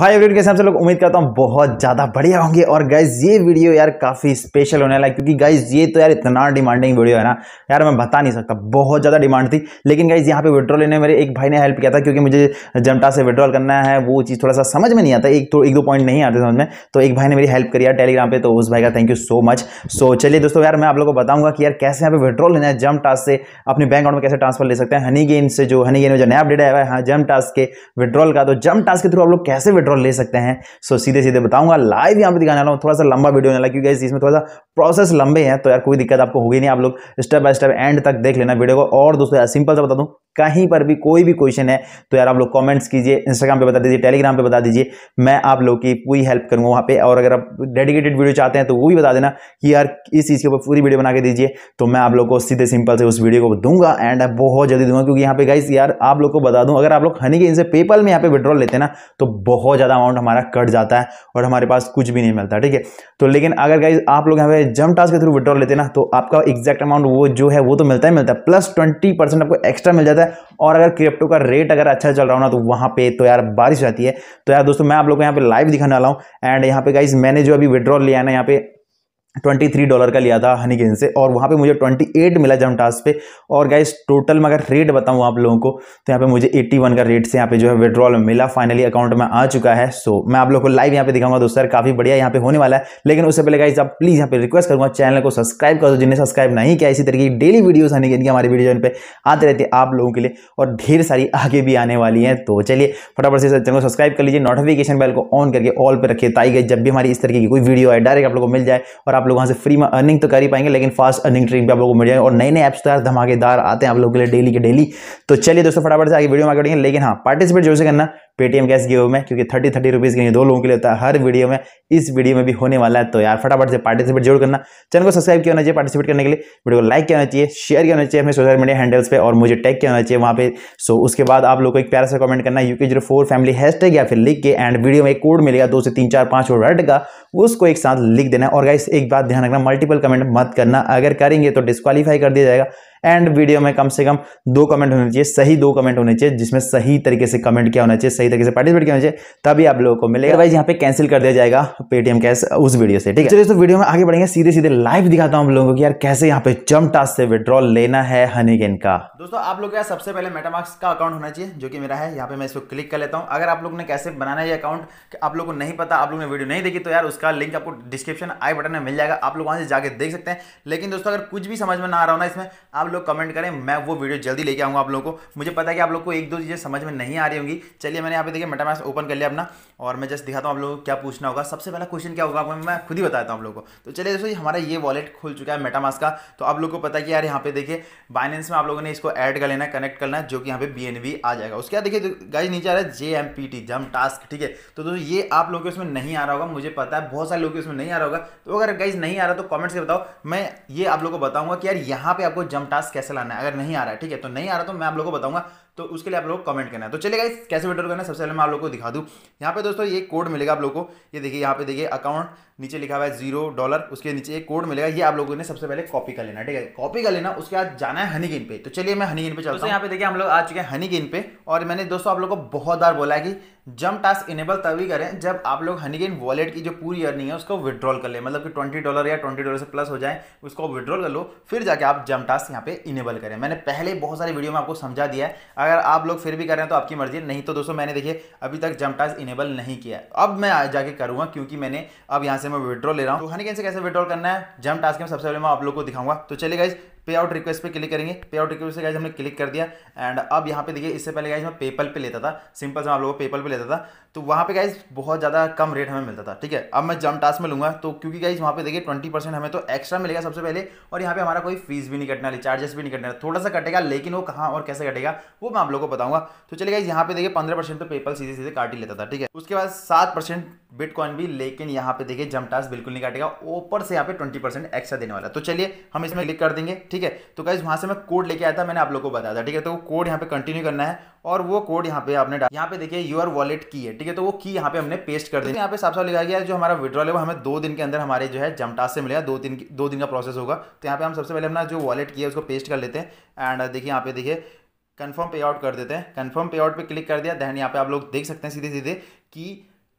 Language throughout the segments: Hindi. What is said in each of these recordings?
भाई वीडियो तो कैसे सबसे लोग उम्मीद करता हूँ बहुत ज़्यादा बढ़िया होंगे और गाइज ये वीडियो यार काफ़ी स्पेशल होने लगा क्योंकि गाइज ये तो यार इतना डिमांडिंग वीडियो है ना यार मैं बता नहीं सकता बहुत ज़्यादा डिमांड थी लेकिन गाइज यहाँ पे विड्रॉल लेने मेरे एक भाई ने हेल्प किया था क्योंकि मुझे जमटा से विड्रॉल करना है वो चीज़ थोड़ा सा समझ में नहीं आता एक तो एक दो पॉइंट नहीं आते समझ में तो एक भाई ने मेरी हेल्प करी टेलीग्राम पर तो उस भाई का thank you so much so चलिए दोस्तों यार मैं आप लोग को बताऊंगा कि यार कैसे यहाँ पे विड्रॉल लेना है जम टास्क से अपने बैंक अकाउंट में कैसे ट्रांसफर ले सकते हैं हनी गेन से जो हनी गेन में जो नया अपडेट आया है जम हाँ, टास्क के विड्रॉल का तो जम टास्क के थ्रू आप लोग कैसे पेट्रोल ले सकते हैं सो सीधे सीधे बताऊंगा लाइव यहाँ पे दिखाने वाला हूँ थोड़ा सा लंबा वीडियो नहीं क्योंकि इसमें थोड़ा सा प्रोसेस लंबे हैं तो यार कोई दिक्कत आपको होगी नहीं आप लोग स्टेप बाय स्टेप एंड तक देख लेना वीडियो को और दोस्तों यार सिंपल से बता दूँ कहीं पर भी कोई भी क्वेश्चन है तो यार आप लोग कमेंट्स कीजिए इंस्टाग्राम पे बता दीजिए टेलीग्राम पे बता दीजिए मैं आप लोग की पूरी हेल्प करूंगा वहाँ पे और अगर आप डेडिकेटेड वीडियो चाहते हैं तो वो भी बता देना कि यार इस चीज़ के ऊपर पूरी वीडियो बना के दीजिए तो मैं आप लोग को सीधे सिंपल से उस वीडियो को दूंगा एंड बहुत जल्दी दूंगा क्योंकि यहाँ पे गाइस यार आप लोग को बता दूँ अगर आप लोग हनी के इनसे पेपल में यहाँ पे विड्रॉल लेते ना तो बहुत ज़्यादा अमाउंट हमारा कट जाता है और हमारे पास कुछ भी नहीं मिलता ठीक है तो लेकिन अगर गाइज आप लोग यहाँ पे जम टास्क के थ्रू विड्रॉल लेते ना तो आपका एग्जैक्ट अमाउंट वो जो है वो तो मिलता ही मिलता है प्लस ट्वेंटी आपको एक्स्ट्रा मिल जाता है है और अगर क्रिप्टो का रेट अगर अच्छा चल रहा हो ना तो वहाँ पे तो यार बारिश रहती है तो यार दोस्तों मैं आप लोग को यहाँ पे लाइव दिखाने वाला हूँ एंड यहाँ पे गाइज मैंने जो अभी विड्रॉल लिया है ना यहाँ पे ट्वेंटी थ्री डॉलर का लिया था हनीकिन से और वहाँ पे मुझे ट्वेंटी एट मिला जमटास पे और गाइस टोटल में अगर रेट बताऊँ आप लोगों को तो यहाँ पे मुझे एट्टी वन का रेट से यहाँ पे जो है विड्रॉल मिला फाइनली अकाउंट में आ चुका है सो मैं आप लोग को लाइव यहाँ पे दिखाऊंगा दोस्तों सर काफ़ी बढ़िया यहाँ पे होने वाला है लेकिन उससे पहले गाइस आप प्लीज़ यहाँ पे रिक्वेस्ट करूँगा चैनल को सब्सक्राइब कर दो जिन्हें सब्सक्राइब नहीं किया इसी तरीके की डेली वीडियोज़ गेंद की हमारे वीडियो पर आते रहते आप लोगों के लिए और ढेर सारी आगे भी आने वाली हैं तो चलिए फटाफट से चैनल को सब्सक्राइब कर लीजिए नोटिफिकेशन बेल को ऑन करके ऑल पर रखिए गई जब भी हमारी इस तरीके की कोई वीडियो आए डायरेक्ट आप लोग को मिल जाए और आप लोग वहाँ से फ्री में अर्निंग तो कर ही पाएंगे लेकिन फास्ट अर्निंग ट्रिक भी आप लोगों को मिल जाएंगे और नए नए ऐप्स तो यार धमाकेदार आते हैं आप लोगों के लिए डेली के डेली तो चलिए दोस्तों फटाफट से आगे वीडियो में आगे लेकिन हाँ पार्टिसिपेट जो से करना पेटीएम कैश गिव में क्योंकि थर्टी थर्टी रुपीज़ के दो लोगों के लिए होता है हर वीडियो में इस वीडियो में भी होने वाला है तो यार फटाफट से पार्टिसिपेट जरूर करना चैनल को सब्सक्राइब किया होना चाहिए पार्टिसिपेट करने के लिए वीडियो को लाइक किया चाहिए शेयर किया चाहिए हमें सोशल मीडिया हैंडल्स पे और मुझे टैग किया होना चाहिए वहाँ पे सो उसके बाद आप लोग को एक प्यार से कमेंट करना UK zero four family hashtag या फिर लिख के एंड वीडियो में एक कोड मिलेगा दो से तीन चार पाँच और रेड का उसको एक साथ लिख देना और गाइस एक बात ध्यान रखना मल्टीपल कमेंट मत करना अगर करेंगे तो डिस्कालीफाई कर दिया जाएगा एंड वीडियो में कम से कम दो कमेंट होने चाहिए सही दो कमेंट होने चाहिए जिसमें सही तरीके से कमेंट क्या होना चाहिए सही तरीके से पार्टिसिपेट किया होना चाहिए तभी आप लोगों को मिलेगा भाई यहाँ पे कैंसिल कर दिया जाएगा पेटीएम कैश उस वीडियो से ठीक है चलिए तो वीडियो में आगे बढ़ेंगे सीधे सीधे लाइव दिखाता हूँ हम लोगों को यार कैसे यहाँ पे जम टास्क से विड्रॉल लेना है हनी गेन का दोस्तों आप लोग यार सबसे पहले मेटामार्क्स का अकाउंट होना चाहिए जो कि मेरा है यहाँ पे मैं इसको क्लिक कर लेता हूँ अगर आप लोग ने कैसे बनाना है अकाउंट आप लोग को नहीं पता आप लोग ने वीडियो नहीं देखी तो यार उसका लिंक आपको डिस्क्रिप्शन आई बटन में मिल जाएगा आप लोग वहाँ से जाके देख सकते हैं लेकिन दोस्तों अगर कुछ भी समझ में ना आ रहा हो ना इसमें आप लोग कमेंट करें मैं वो वीडियो जल्दी लेके आऊँगा आप लोगों को मुझे पता है कि आप लोग को एक दो चीज़ें समझ में नहीं आ रही होंगी चलिए मैंने यहाँ पे देखिए मेटामास्क ओपन कर लिया अपना और मैं जस्ट दिखाता हूँ आप लोगों को क्या पूछना होगा सबसे पहला क्वेश्चन क्या होगा मैं खुद ही बताता हूँ आप लोग को तो चलिए दोस्तों हमारा ये वॉलेट खुल चुका है मेटामास्क का तो आप लोग को पता है कि यार यहाँ पे देखिए बाइनेंस में आप लोगों ने इसको ऐड कर लेना कनेक्ट करना है जो कि यहाँ पे बी आ जाएगा उसके बाद देखिए गाइज नीचे आ रहा है J M P T Jump Task ठीक है तो दोस्तों ये आप लोगों के उसमें नहीं आ रहा होगा मुझे पता है बहुत सारे लोग उसमें नहीं आ रहा होगा तो अगर गाइज नहीं आ रहा तो कॉमेंट्स से बताओ मैं ये आप लोग को बताऊंगा कि यार यहाँ पे आपको जम टास्क टास्क कैसे लाना है अगर नहीं आ रहा है ठीक है तो नहीं आ रहा तो मैं आप लोगों को बताऊंगा तो उसके लिए आप लोग कमेंट करना है तो चलिए गाइस कैसे विड्रॉ करना है सबसे पहले मैं आप लोगों को दिखा दूँ यहाँ पे दोस्तों ये कोड मिलेगा आप लोगों को ये देखिए यहाँ पे देखिए अकाउंट नीचे लिखा हुआ है जीरो डॉलर उसके नीचे एक कोड मिलेगा ये आप लोगों ने सबसे पहले कॉपी कर लेना ठीक है कॉपी कर लेना उसके बाद जाना है हनी गेन पे तो चलिए मैं हनी गेन पे चलता हूँ यहाँ पे देखिए हम लोग आ चुके हैं हनी गेन पे और मैंने दोस्तों आप लोग को बहुत बार बोला है कि जम टास्क इनेबल तभी करें जब आप लोग हनीगेन वॉलेट की जो पूरी अर्निंग है उसको विड्रॉल कर लें मतलब कि ट्वेंटी डॉलर या ट्वेंटी डॉलर से प्लस हो जाए उसको विड्रॉल कर लो फिर जाके आप जम टास्क यहाँ पे इनेबल करें मैंने पहले बहुत सारी वीडियो में आपको समझा दिया है अगर आप लोग फिर भी करें तो आपकी मर्जी नहीं तो दोस्तों मैंने देखिए अभी तक जम टास्क इनेबल नहीं किया है अब मैं जाके करूँगा क्योंकि मैंने अब यहाँ से मैं विड्रॉल ले रहा हूँ तो हनीगेन से कैसे विड्रॉल करना है जम टास्क में सबसे पहले मैं आप लोग को दिखाऊंगा तो चलेगा इस पे आउट रिक्वेस्ट पे क्लिक करेंगे पे आउट रिक्वेस्ट पर गाइज हमने क्लिक कर दिया एंड अब यहाँ पे देखिए इससे पहले गाइज मैं पेपल पे लेता था सिंपल से आप लोगों को पेपल पे लेता था तो वहाँ पे गाइज बहुत ज़्यादा कम रेट हमें मिलता था ठीक है अब मैं जम टास्क में लूँगा तो क्योंकि गाइज वहाँ पे देखिए ट्वेंटी परसेंट हमें तो एक्स्ट्रा मिलेगा सबसे पहले और यहाँ पर हमारा कोई फीस भी नहीं कटने वाली चार्जेस भी नहीं कटने थोड़ा सा कटेगा लेकिन वो कहाँ और कैसे कटेगा वो मैं आप लोगों को बताऊँगा तो चलिए गाइज यहाँ पे देखिए पंद्रह परसेंट तो पेपल सीधे सीधे काट ही लेता था ठीक है उसके बाद सात परसेंट बिटकॉइन भी लेकिन यहाँ पे देखिए जम टास्क बिल्कुल नहीं काटेगा ऊपर से यहाँ पे ट्वेंटी परसेंट एक्स्ट्रा देने वाला तो चलिए हम इसमें क्लिक कर देंगे ठीक है तो गाइज वहां से मैं कोड लेके आया था मैंने आप लोगों को बताया था ठीक है तो कोड यहाँ पे कंटिन्यू करना है और वो कोड यहाँ पे आपने यहाँ पे देखिए यूर वॉलेट की है ठीक है तो वो की यहाँ पे हमने पेस्ट कर दी यहाँ पे साफ साफ लिखा गया जो हमारा विड्रॉल है वो हमें दो दिन के अंदर हमारे जो है जमटा से मिलेगा दो दिन दो दिन का प्रोसेस होगा तो यहाँ पे हम सबसे पहले अपना जो वॉलेट किया है उसको पेस्ट कर लेते हैं एंड देखिए यहाँ पे देखिए कन्फर्म पे आउट कर देते हैं कन्फर्म पे आउट पर क्लिक कर दिया दैन यहाँ पे आप लोग देख सकते हैं सीधे सीधे कि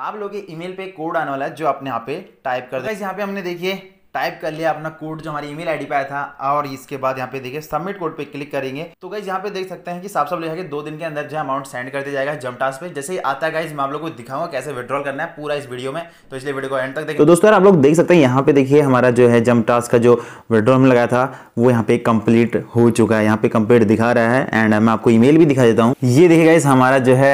आप लोगों के ईमेल पे कोड आने वाला है जो आपने यहाँ पे टाइप कर दिया यहाँ पे हमने देखिए टाइप कर लिया अपना कोड जो हमारी ईमेल आईडी पे आया था और इसके बाद यहाँ पे देखिए सबमिट कोड पे क्लिक करेंगे तो गाइज यहाँ पे देख सकते हैं कि साफ साफ लिखा कि दो दिन के अंदर जो अमाउंट सेंड कर दिया जाएगा जमटास पे जैसे ही आता है गाइज मैं आप लोग को दिखाऊंगा कैसे विड्रॉल करना है पूरा इस वीडियो में तो इसलिए वीडियो को एंड तक तो देखिए तो दोस्तों आप लोग देख सकते हैं यहाँ पे देखिए हमारा जो है जमटास का जो विड्रॉल हमने लगाया था वो यहाँ पे कम्प्लीट हो चुका है यहाँ पे कम्प्लीट दिखा रहा है एंड मैं आपको ईमेल भी दिखा देता हूँ ये देखिए गाइज हमारा जो है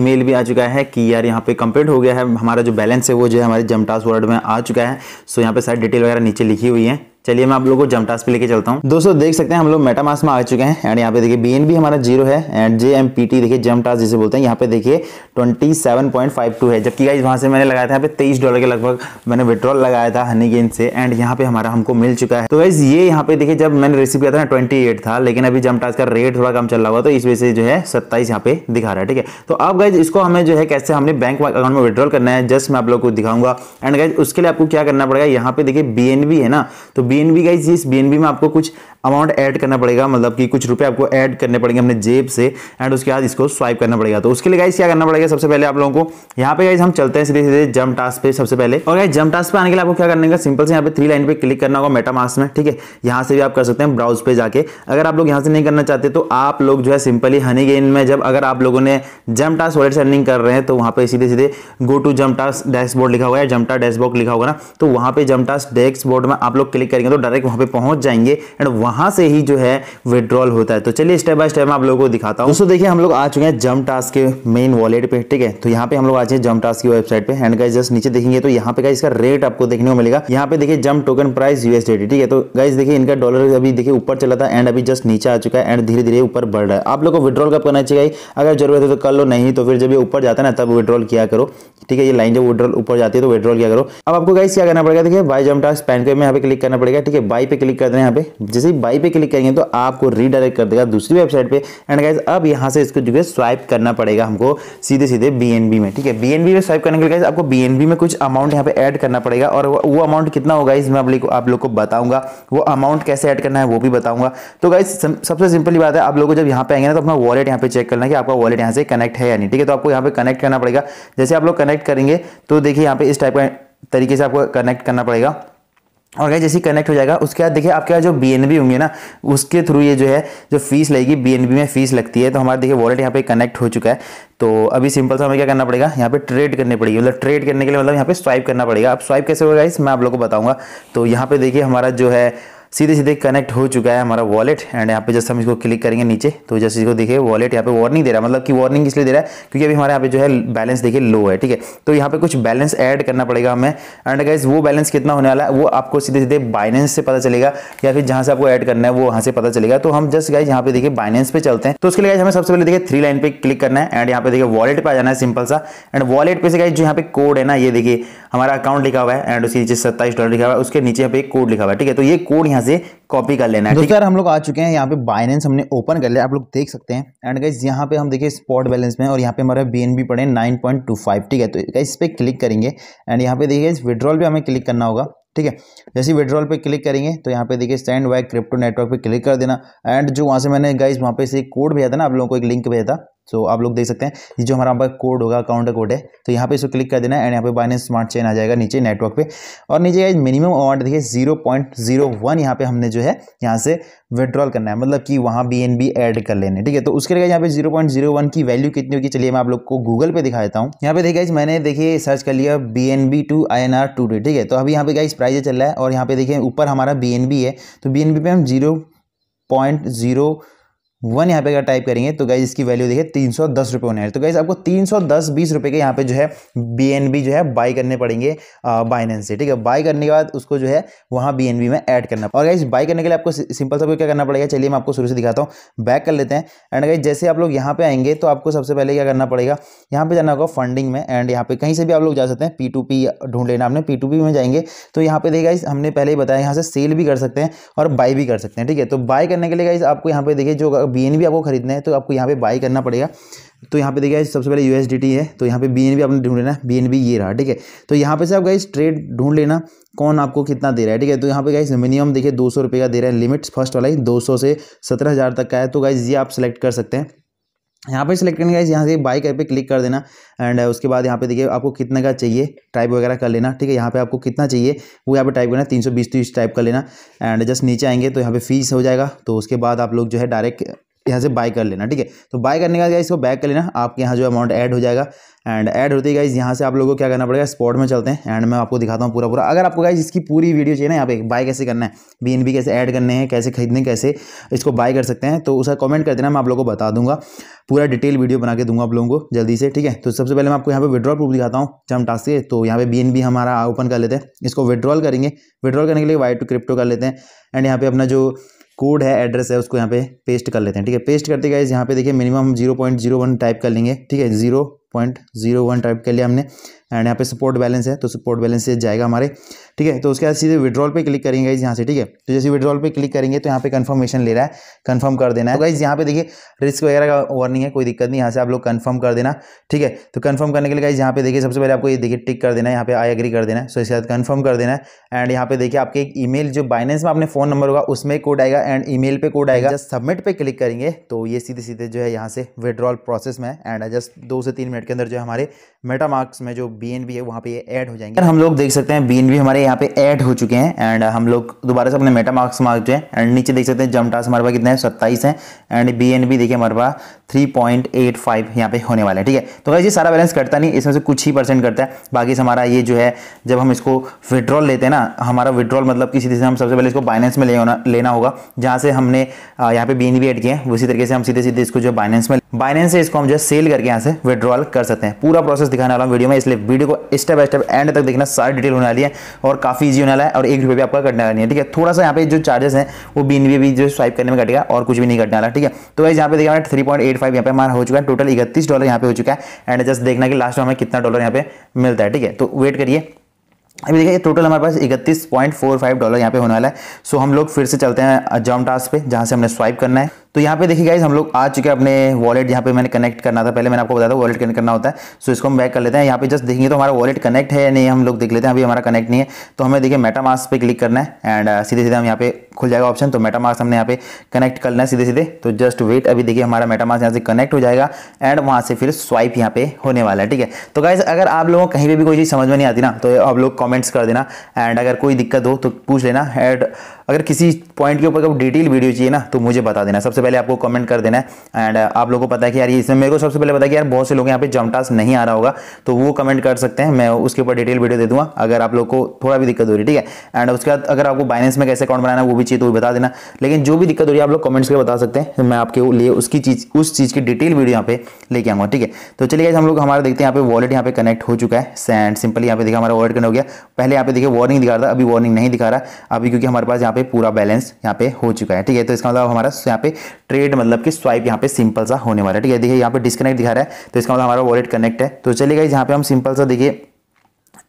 ई भी आ चुका है कि यार यहाँ पे कम्प्लीट हो गया है हमारा जो बैलेंस है वो जो है हमारे जमटास वर्ड में आ चुका है सो यहाँ पे सारी डिटेल वगैरह नीचे लिखी हुई हैं चलिए मैं आप लोगों को जमटास पे लेके चलता हूँ दोस्तों देख सकते हैं हम लोग मेटामास में आ चुके हैं एंड यहाँ पे देखिए बीएनबी हमारा जीरो है and J M P T देखिए जमटास जिसे बोलते हैं यहाँ पे देखिए 27.52 है जबकि गाइस वहाँ से मैंने लगाया था यहाँ पे तेईस डॉलर के लगभग मैंने विड्रॉल लगाया था हनी गेंद से एंड यहाँ पे हमारा हमको मिल चुका है तो गाइज ये यहाँ पे देखिए जब मैंने रिसीव किया था ना ट्वेंटी था लेकिन अभी जमटास का रेट थोड़ा कम चल रहा हुआ तो इस वजह से जो है सत्ताईस यहाँ पे दिखा रहा है ठीक है तो अब गाइज इसको हमें जो है कैसे हमने बैंक अकाउंट में विड्रॉल करना है जस्ट मैं आप लोग को दिखाऊंगा एंड गाइज उसके लिए आपको क्या करना पड़ेगा यहाँ पे देखिए बी है ना तो बीएनबी गाइज इस बी में आपको कुछ अमाउंट ऐड करना पड़ेगा मतलब कि कुछ रुपए आपको ऐड करने पड़ेंगे अपने जेब से एंड उसके बाद इसको स्वाइप करना पड़ेगा तो उसके लिए गाइस क्या करना पड़ेगा सबसे पहले आप लोगों को यहाँ पे गाइस हम चलते हैं सीधे सीधे जम टास्क पे सबसे पहले और गाइस जम टास्क पे आने के लिए आपको क्या करने का सिंपल से यहाँ पे थ्री लाइन पे क्लिक करना होगा मेटा मास्क में ठीक है यहाँ से भी आप कर सकते हैं ब्राउज पे जाके अगर आप लोग यहाँ से नहीं करना चाहते तो आप लोग जो है सिंपली हनी गेन में जब अगर आप लोगों ने जम टास्क वॉलेट से कर रहे हैं तो वहाँ पे सीधे सीधे go to Jump Task dashboard लिखा हुआ है जमटा डैशबोर्ड लिखा होगा ना तो वहाँ पे जम टास्क डैशबोर्ड में आप लोग क्लिक करेंगे तो डायरेक्ट वहाँ पे पहुंच जाएंगे एंड वहां से ही जो है विड्रॉल होता है तो चलिए स्टेप बाय स्टेप मैं आप लोगों को दिखाता हूँ दोस्तों देखिए हम लोग आ चुके हैं जम टास्क के मेन वॉलेट पे ठीक है तो यहाँ पे हम लोग आ चुके हैं जम टास्क की वेबसाइट पे एंड गाइज जस्ट नीचे देखेंगे तो यहाँ पे गाइज का रेट आपको देखने को मिलेगा यहाँ पे देखिए जम टोकन प्राइस यूएसडी ठीक है तो गाइज देखिए इनका डॉलर अभी देखिए ऊपर चला था एंड अभी जस्ट नीचे आ चुका है एंड धीरे धीरे ऊपर बढ़ रहा है आप लोग को विड्रॉल कब करना चाहिए अगर जरूरत है तो कर लो नहीं तो फिर जब ये ऊपर जाता है ना तब विड्रॉल किया करो ठीक है ये लाइन जब विड्रॉल ऊपर जाती है तो विड्रॉल किया करो अब आपको गाइस क्या करना पड़ेगा देखिए बाई जम टास्क पैन पे यहाँ पे क्लिक करना पड़ेगा ठीक है बाई पे क्लिक कर देना यहाँ पे जैसे बाई पे क्लिक करेंगे तो आपको रीडायरेक्ट कर देगा दूसरी वेबसाइट पे एंड गाइज अब यहाँ से इसको जो है स्वाइप करना पड़ेगा हमको सीधे सीधे बी में ठीक है बी में स्वाइप करने के लिए गाइज आपको बी में कुछ अमाउंट यहाँ पे ऐड करना पड़ेगा और वो अमाउंट कितना होगा इसमें आप लोग को बताऊंगा वो अमाउंट कैसे ऐड करना है वो भी बताऊंगा तो गाइज सबसे सिंपली बात है आप लोग को जब यहाँ पे आएंगे ना तो अपना वॉलेट यहाँ पे चेक करना कि आपका वॉलेट यहाँ से कनेक्ट है या नहीं ठीक है तो आपको यहाँ पे कनेक्ट करना पड़ेगा जैसे आप लोग कनेक्ट करेंगे तो देखिए यहाँ पे इस टाइप का तरीके से आपको कनेक्ट करना पड़ेगा और गए जैसे कनेक्ट हो जाएगा उसके बाद देखिए आपके पास जो बी एन बी होंगे ना उसके थ्रू ये जो है जो फीस लगेगी बी एन बी में फीस लगती है तो हमारा देखिए वॉलेट यहाँ पे कनेक्ट हो चुका है तो अभी सिंपल सा हमें क्या करना पड़ेगा यहाँ पे ट्रेड करनी पड़ेगी मतलब ट्रेड करने के लिए मतलब यहाँ पे स्वाइप करना पड़ेगा अब स्वाइप कैसे होगा इस मैं आप लोग को बताऊँगा तो यहाँ पे देखिए हमारा जो है सीधे सीधे कनेक्ट हो चुका है हमारा वॉलेट एंड यहाँ पे जैसे हम इसको क्लिक करेंगे नीचे तो जैसे इसको देखिए वॉलेट यहाँ पे वार्निंग दे रहा है मतलब कि वार्निंग इसलिए दे रहा है क्योंकि अभी हमारे यहाँ पे जो है बैलेंस देखिए लो है ठीक है तो यहाँ पे कुछ बैलेंस ऐड करना पड़ेगा हमें एंड गाइज वो बैलेंस कितना होने वाला है वो आपको सीधे सीधे बाइनेंस से पता चलेगा या फिर जहाँ से आपको ऐड करना है वो वहाँ से पता चलेगा तो हम जस्ट गाइज यहाँ पे देखिए बाइनेंस पे चलते हैं तो उसके लिए गाइज हमें सबसे पहले देखिए थ्री लाइन पे क्लिक करना है एंड यहाँ पे देखिए वॉलेट पे आ जाना है सिंपल सा एंड वॉलेट पे से गाइज जो यहाँ पे कोड है ना ये देखिए हमारा अकाउंट लिखा हुआ है एंड उसी नीचे सत्ताईस डॉलर लिखा हुआ है उसके नीचे पे कोड लिखा हुआ है ठीक है तो ये कोड यहाँ से कॉपी कर लेना है ठीक है हम लोग आ चुके हैं यहाँ पे बाइनेंस हमने ओपन कर लिया आप लोग देख सकते हैं एंड गाइज यहाँ पे हम देखिए स्पॉट बैलेंस में और यहाँ पे हमारा बी एन बी पड़े नाइन पॉइंट टू फाइव ठीक है तो इस पर क्लिक करेंगे एंड यहाँ पे देखिए विड्रॉल पर हमें क्लिक करना होगा ठीक है जैसे विड्रॉल पे क्लिक करेंगे तो यहाँ पे देखिए स्टैंड वाई क्रिप्टो नेटवर्क पे क्लिक कर देना एंड जो वहाँ से मैंने गाइज वहाँ पे से कोड भेजा था ना आप लोगों को एक लिंक भेजा था सो तो आप लोग देख सकते हैं ये जो हमारा पास कोड होगा अकाउंट का कोड है तो यहाँ पे इसको क्लिक कर देना है एंड यहाँ पे बाइनेंस स्मार्ट चेन आ जाएगा नीचे नेटवर्क पे और नीचे का मिनिमम अमाउंट देखिए जीरो पॉइंट जीरो वन यहाँ पे हमने जो है यहाँ से विड्रॉल करना है मतलब कि वहाँ बी एन बी एड कर लेने ठीक है तो उसके लिए यहाँ पे जीरो पॉइंट जीरो वन की वैल्यू कितनी होगी चलिए मैं आप लोग को गूगल पे दिखा देता हूँ यहाँ पे देखिए मैंने देखिए सर्च कर लिया B N B to I N R to D ठीक है तो अभी यहाँ पे गाइज प्राइज चल रहा है और यहाँ पे देखिए ऊपर हमारा बी एन बी है तो बी एन बी पे हम जीरो पॉइंट जीरो वन यहाँ पे अगर टाइप करेंगे तो गाइज इसकी वैल्यू देखिए तीन सौ दस रुपये होने वाली तो गाइज आपको तीन सौ दस बीस रुपये के यहाँ पे जो है बी एन बी जो है बाई करने पड़ेंगे बाइनेंस से ठीक है बाई करने के बाद उसको जो है वहाँ बी एन बी में ऐड करना और गाइज बाई करने के लिए आपको सिंपल सा क्या करना पड़ेगा चलिए मैं आपको शुरू से दिखाता हूँ बैक कर लेते हैं एंड गाइज जैसे आप लोग यहाँ पर आएंगे तो आपको सबसे पहले क्या करना पड़ेगा यहाँ पर जाना होगा फंडिंग में एंड यहाँ पे कहीं से भी आप लोग जा सकते हैं पी टू पी ढूंढ लेना आपने पी टू पी में जाएंगे तो यहाँ पे देखिए गाइज हमने पहले ही बताया यहाँ से सेल भी कर सकते हैं और बाई भी कर सकते हैं ठीक है तो बाई करने के लिए गाइज आपको यहाँ पे देखिए जो बी आपको खरीदना है तो आपको यहाँ पे बाई करना पड़ेगा तो यहाँ पे देखिए सबसे पहले यू है तो यहाँ पे बी एन आपने ढूंढ लेना बी एन बी ये रहा ठीक है तो यहाँ पे से आप गाइस ट्रेड ढूंढ लेना कौन आपको कितना दे रहा है ठीक है तो यहाँ पे गाइस मिनिमम देखिए दो सौ रुपये का दे रहा है लिमिट्स फर्स्ट वाला ही दो सौ से सत्रह हज़ार तक का है तो गाइज़ ये आप सेलेक्ट कर सकते हैं यहाँ पर सिलेक्ट करेंगे यहाँ से बाइक ऐप पे क्लिक कर देना एंड uh, उसके बाद यहाँ पे देखिए आपको कितने का चाहिए टाइप वगैरह कर लेना ठीक है यहाँ पे आपको कितना चाहिए वो यहाँ पे टाइप करना तीन सौ बीस टाइप तो कर लेना एंड जस्ट नीचे आएंगे तो यहाँ पे फीस हो जाएगा तो उसके बाद आप लोग जो है डायरेक्ट यहाँ से बाय कर लेना ठीक है तो बाय करने का बाद इसको बैक कर लेना आपके यहाँ जो अमाउंट ऐड हो जाएगा एंड ऐड होती है गाइज यहाँ से आप लोगों को क्या करना पड़ेगा स्पॉट में चलते हैं एंड मैं आपको दिखाता हूँ पूरा पूरा अगर आपको गाइज इसकी पूरी वीडियो चाहिए ना यहाँ पे बाय कैसे करना है बी कैसे ऐड करने हैं कैसे खरीदने कैसे इसको बाय कर सकते हैं तो उसका कमेंट कर देना मैं आप लोगों को बता दूंगा पूरा डिटेल वीडियो बना के दूंगा आप लोगों को जल्दी से ठीक है तो सबसे पहले मैं आपको यहाँ पे विड्रॉल प्रूफ दिखाता हूँ जम टास्क से तो यहाँ पे बी हमारा ओपन कर लेते हैं इसको विड्रॉल करेंगे विड्रॉल करने के लिए वाई टू क्रिप्टो कर लेते हैं एंड यहाँ पे अपना जो कोड है एड्रेस है उसको यहाँ पे पेस्ट कर लेते हैं ठीक है पेस्ट करते गए यहाँ पे देखिए मिनिमम हम zero point zero one type कर लेंगे ठीक है zero point zero one type कर लिया हमने एंड यहाँ पे सपोर्ट बैलेंस है तो सपोर्ट बैलेंस से जाएगा हमारे ठीक है तो उसके बाद सीधे विड्रॉल पे क्लिक करेंगे इस यहाँ से ठीक है तो जैसे विड्रॉल पे क्लिक करेंगे तो यहाँ पे कंफर्मेशन ले रहा है कंफर्म कर देना है तो इस यहाँ पे देखिए रिस्क वगैरह का वार्निंग है कोई दिक्कत नहीं यहाँ से आप लोग कन्फर्म कर देना ठीक है तो कन्फर्म करने के लिए गाइज यहाँ पे देखिए सबसे पहले आपको ये देखिए टिक कर देना है यहाँ पे आई एग्री कर देना है सो इसके बाद कन्फर्म कर देना है एंड यहाँ पे देखिए आपके एक मेल जो बाइनेंस में आपने फोन नंबर होगा उसमें कोड आएगा एंड मेल पे कोड आएगा जस्ट सबमिट पर क्लिक करेंगे तो ये सीधे सीधे जो है यहाँ से विड्रॉल प्रोसेस में एंड जस्ट दो से तीन मिनट मिनट के अंदर जो हमारे मेटामार्क्स में जो बी है वहाँ पे ये ऐड हो जाएंगे हम लोग देख सकते हैं बी हमारे यहाँ पे ऐड हो चुके हैं एंड हम लोग दोबारा से अपने मेटामार्क्स मार्क जो है एंड नीचे देख सकते हैं जमटास हमारे पास कितने हैं सत्ताईस हैं एंड बी एन बी देखिए हमारे पास थ्री पॉइंट एट फाइव यहाँ पे होने वाला है ठीक है तो भाई ये सारा बैलेंस करता नहीं इसमें से कुछ ही परसेंट करता है बाकी हमारा ये जो है जब हम इसको विड्रॉल लेते हैं ना हमारा विड्रॉल मतलब किसी तरह से हम सबसे पहले इसको बाइनेंस में ले होना, लेना होगा जहाँ से हमने यहाँ पे बी एन बी एड किया है उसी तरीके से हम सीधे सीधे इसको जो बाइनेंस में बाइनेंस से इसको हम जो सेल करके यहाँ से विड्रॉल कर सकते हैं पूरा प्रोसेस दिखाने वाला हूँ वीडियो में इसलिए वीडियो को स्टेप बाय स्टेप एंड तक देखना सारी डिटेल होने वाली है और काफ़ी ईजी होने वाला है और एक रुपये भी आपका कटने वाला नहीं है ठीक है थोड़ा सा यहाँ पे जो चार्जेस है वो बीन भी जो स्वाइप करने में कटेगा और कुछ भी नहीं कटने वाला ठीक है तो वैसे यहाँ पे देखा थ्री पॉइंट एट फाइव यहाँ पे हमारा हो चुका है टोटल इकतीस डॉलर यहाँ पे हो चुका है एंड जस्ट देखना कि लास्ट में हमें कितना डॉलर यहाँ पे मिलता है ठीक है तो वेट करिए अभी देखिए टोटल हमारे पास इकतीस पॉइंट फोर फाइव डॉलर यहाँ पे होने वाला है सो हम लोग फिर से चलते हैं जम टास्क पे जहाँ से हमने स्वाइप करना है तो यहाँ पे देखिए गाइज हम लोग आ चुके हैं अपने वॉलेट यहाँ पे मैंने कनेक्ट करना था पहले मैंने आपको बताया था वॉलेट कनेक्ट करना होता है सो इसको हम बैक कर लेते हैं यहाँ पे जस्ट देखेंगे तो हमारा वॉलेट कनेक्ट है या नहीं हम लोग देख लेते हैं अभी हमारा कनेक्ट नहीं है तो हमें देखिए मेटा मास्क पे क्लिक करना है एंड uh, सीधे सीधे हम यहाँ पे खुल जाएगा ऑप्शन तो मेटा मास्क हमने यहाँ पे कनेक्ट करना है सीधे सीधे तो जस्ट वेट अभी देखिए हमारा मेटा मास्क यहाँ से कनेक्ट हो जाएगा एंड वहाँ से फिर स्वाइप यहाँ पे होने वाला है ठीक है तो गाइज अगर आप लोगों को कहीं पर भी कोई चीज़ समझ में नहीं आती ना तो आप लोग कॉमेंट्स कर देना एंड अगर कोई दिक्कत हो तो पूछ लेना एड अगर किसी पॉइंट के ऊपर डिटेल वीडियो चाहिए ना तो मुझे बता देना सबसे पहले आपको कमेंट कर देना है एंड आप लोगों को पता है कि यार इसमें मेरे को सबसे पहले पता है कि यार बहुत से लोग यहाँ पे जमटास नहीं आ रहा होगा तो वो कमेंट कर सकते हैं मैं उसके ऊपर डिटेल वीडियो दे दूँगा अगर आप लोग को थोड़ा भी दिक्कत हो रही है ठीक है एंड उसके बाद अगर आपको बाइनेंस में कैसे अकाउंट बनाना वो भी चाहिए तो वो बता देना लेकिन जो भी दिक्कत हो रही है आप लोग कमेंट्स के बता सकते हैं तो मैं आपके लिए उसकी चीज़ उस चीज़ की डिटेल वीडियो यहाँ पे लेके आऊँगा ठीक है तो चलिए हम लोग हमारा देखते हैं यहाँ पे वॉलेट यहाँ पे कनेक्ट हो चुका है सैंड सिंपली यहाँ पे देखा हमारा वॉलेट कनेक्ट हो गया पहले यहाँ पे देखिए वार्निंग दिखा रहा था अभी वार्निंग नहीं दिखा रहा अभी क्योंकि हमारे पास यहाँ यहाँ पे पूरा बैलेंस यहाँ पे हो चुका है ठीक है तो इसका मतलब हमारा यहाँ पे ट्रेड मतलब कि स्वाइप यहाँ पे सिंपल सा होने वाला है ठीक है देखिए यहाँ पे डिस्कनेक्ट दिखा रहा है तो इसका मतलब हमारा वॉलेट कनेक्ट है तो चलेगा यहाँ पे हम सिंपल सा देखिए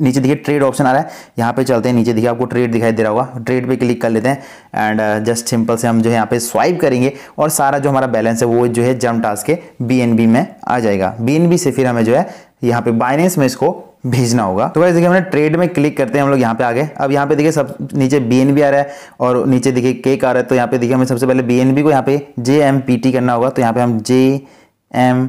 नीचे देखिए ट्रेड ऑप्शन आ रहा है यहाँ पे चलते हैं नीचे देखिए आपको ट्रेड दिखाई दे रहा होगा ट्रेड पे क्लिक कर लेते हैं एंड जस्ट सिंपल से हम जो है यहाँ पे स्वाइप करेंगे और सारा जो हमारा बैलेंस है वो जो है जम टास्क के बी में आ जाएगा बी से फिर हमें जो है यहाँ पे बाइनेंस में इसको भेजना होगा तो वैसे देखिए हमने ट्रेड में क्लिक करते हैं हम लोग यहाँ पे आ गए अब यहाँ पे देखिए सब नीचे बी आ रहा है और नीचे देखिए केक आ रहा है तो यहाँ पे देखिए हमें सबसे पहले बी को यहाँ पे जे एम पी टी करना होगा तो यहाँ पे हम J M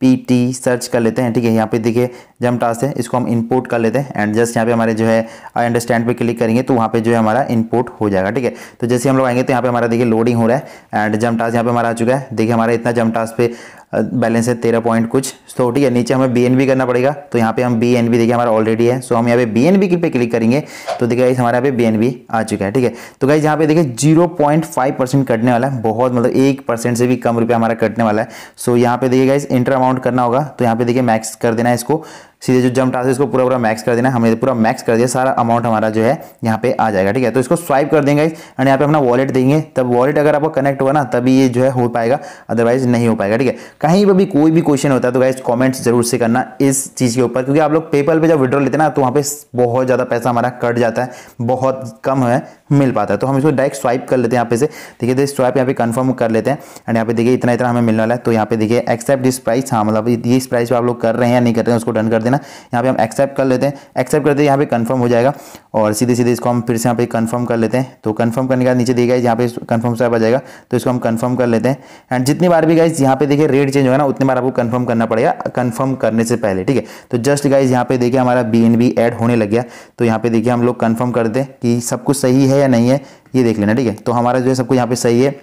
P T search कर लेते हैं ठीक है यहाँ पे देखिए जम टास्क है इसको हम इंपोर्ट कर लेते हैं एंड जस्ट यहाँ पे हमारे जो है आई अंडरस्टैंड पे क्लिक करेंगे तो वहाँ पे जो है हमारा इंपोर्ट हो जाएगा ठीक है तो जैसे हम लोग आएंगे तो यहाँ पे हमारा देखिए लोडिंग हो रहा है एंड जम टास्क यहाँ पे हमारा आ चुका है देखिए हमारा इतना जम टास्क पे बैलेंस है तेरह पॉइंट कुछ तो ठीक है नीचे हमें बी करना पड़ेगा तो यहाँ पे हम बी एन देखिए हमारा ऑलरेडी है सो हम यहाँ पे बी एन पे क्लिक करेंगे तो देखिए इस हमारे यहाँ पे बी आ चुका है ठीक है तो गाइज यहाँ पे देखिए जीरो पॉइंट फाइव परसेंट कटने वाला है बहुत मतलब एक परसेंट से भी कम रुपया हमारा कटने वाला है सो यहाँ पे देखिए गाइज इंटर अमाउंट करना होगा तो यहाँ पे देखिए मैक्स कर देना है इसको सीधे जो जम टास्क है इसको पूरा पूरा मैक्स कर देना हमने पूरा मैक्स कर दिया सारा अमाउंट हमारा जो है यहाँ पे आ जाएगा ठीक है तो इसको स्वाइप कर देंगे एंड यहाँ पे अपना वॉलेट देंगे तब वॉलेट अगर आपको कनेक्ट हुआ ना तभी ये जो है हो पाएगा अदरवाइज नहीं हो पाएगा ठीक है कहीं पर भी कोई भी क्वेश्चन होता है तो गाइज कॉमेंट्स जरूर से करना इस चीज़ के ऊपर क्योंकि आप लोग पेपल पे जब विड्रॉ लेते हैं ना तो वहाँ पर बहुत ज़्यादा पैसा हमारा कट जाता है बहुत कम है मिल पाता है तो हम इसको डायरेक्ट स्वाइप कर लेते हैं यहाँ पे से देखिए देखिए तो स्वाइप यहाँ पे कंफर्म कर लेते हैं एंड यहाँ पे देखिए इतना इतना हमें मिलने वाला है तो यहाँ पे देखिए एक्सेप्ट दिस प्राइस हाँ मतलब ये इस प्राइस पर आप लोग कर रहे हैं या नहीं कर रहे हैं उसको डन कर देना यहाँ पे हम एक्सेप्ट कर लेते हैं एक्सेप्ट करते हैं यहाँ पे कन्फर्म हो जाएगा और सीधे सीधे इसको हम फिर से यहाँ पे कन्फर्म कर लेते हैं तो कन्फर्म करने के बाद नीचे देखिए यहाँ पे कन्फर्म स्वाइप आ जाएगा तो इसको हम कन्फर्म कर लेते हैं एंड जितनी बार भी गाइज यहाँ पे देखिए रेट डेट चेंज होगा ना उतनी बार आपको कंफर्म करना पड़ेगा कंफर्म करने से पहले ठीक है तो जस्ट गाइज यहाँ पे देखिए हमारा बी एन बी एड होने लग गया तो यहाँ पे देखिए हम लोग कंफर्म कर दें कि सब कुछ सही है या नहीं है ये देख लेना ठीक है तो हमारा जो है सब कुछ यहाँ पे सही है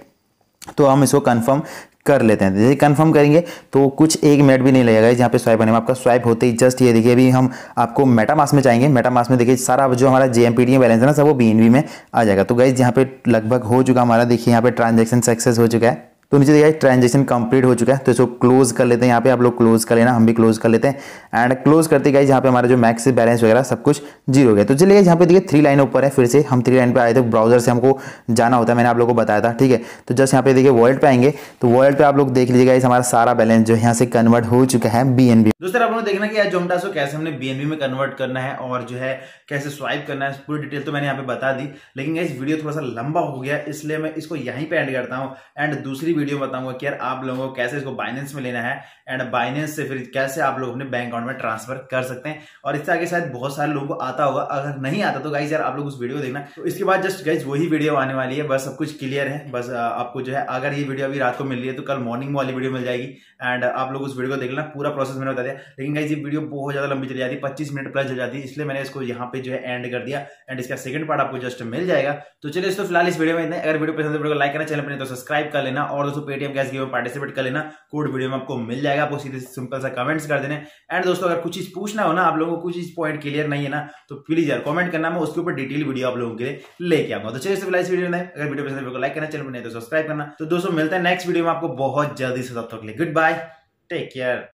तो हम इसको कन्फर्म कर लेते हैं जैसे कंफर्म करेंगे तो कुछ एक मिनट भी नहीं लगेगा यहाँ पे स्वाइप होने में आपका स्वाइप होते ही जस्ट ये देखिए अभी हम आपको मेटामास में जाएंगे मेटामास में देखिए सारा जो हमारा जे एम बैलेंस है ना सब वो बी में आ जाएगा तो गाइज यहाँ पे लगभग हो चुका हमारा देखिए यहाँ पे ट्रांजेक्शन सक्सेस हो चुका है तो नीचे देखिए ट्रांजेक्शन कंप्लीट हो चुका है तो इसको क्लोज कर लेते हैं यहाँ पे आप लोग क्लोज कर लेना हम भी क्लोज कर लेते हैं एंड क्लोज करते गए यहाँ पे हमारा जो मैक्स बैलेंस वगैरह सब कुछ जीरो हो गया तो चलिए यहाँ पे देखिए थ्री लाइन ऊपर है फिर से हम थ्री लाइन पे आए थे ब्राउजर से हमको जाना होता है मैंने आप लोग को बताया था ठीक है तो जस्ट यहाँ पे देखिए वर्ल्ड पे आएंगे तो वर्ल्ड पे आप लोग देख लीजिएगा इस हमारा सारा बैलेंस जो यहाँ से कन्वर्ट हो चुका है बी एन बी दोस्तों आप लोग देखना कि जोमटा सो कैसे हमने बी एन बी में कन्वर्ट करना है और जो है कैसे स्वाइप करना है पूरी डिटेल तो मैंने यहाँ पे बता दी लेकिन इस वीडियो थोड़ा सा लंबा हो गया इसलिए मैं इसको यहीं पे एंड करता हूँ एंड दूसरी वीडियो बताऊंगा कि यार आप लोगों को कैसे इसको बाइनेंस में लेना है एंड बाइनेंस से फिर कैसे आप लोग अपने बैंक अकाउंट में ट्रांसफर कर सकते हैं और इससे आगे शायद बहुत सारे लोगों को आता होगा अगर नहीं आता तो गाइज यार आप लोग उस वीडियो देखना तो इसके बाद जस्ट गाइज वही वीडियो आने वाली है बस सब कुछ क्लियर है बस आपको जो है अगर ये वीडियो अभी रात को मिल रही है तो कल मॉर्निंग वाली वीडियो मिल जाएगी एंड आप लोग उस वीडियो को देख लेना पूरा प्रोसेस मैंने बता दिया लेकिन गाइज ये वीडियो बहुत ज्यादा लंबी चली जाती है पच्चीस मिनट प्लस चल जाती है इसलिए मैंने इसको यहाँ पे जो है एंड कर दिया एंड इसका सेकंड पार्ट आपको जस्ट मिल जाएगा तो चलिए दोस्तों फिलहाल इस वीडियो में इतना अगर वीडियो पसंद है लाइक तो करना चैनल पर सब्सक्राइब तो कर लेना और दोस्तों पेटीएम गैस गेम में पार्टिसिपेट कर लेना कोड वीडियो में आपको मिल जाएगा आएगा आपको सीधे सिंपल सा कमेंट्स कर देने एंड दोस्तों अगर कुछ चीज पूछना हो ना आप लोगों को कुछ चीज पॉइंट क्लियर नहीं है ना तो प्लीज यार कमेंट करना मैं उसके ऊपर डिटेल वीडियो आप लोगों के लिए लेके आऊंगा तो चलिए इससे इस वीडियो में अगर वीडियो पसंद को लाइक करना चैनल नहीं तो सब्सक्राइब करना तो दोस्तों मिलता है नेक्स्ट वीडियो में आपको बहुत जल्दी से तब तक लिए गुड बाय टेक केयर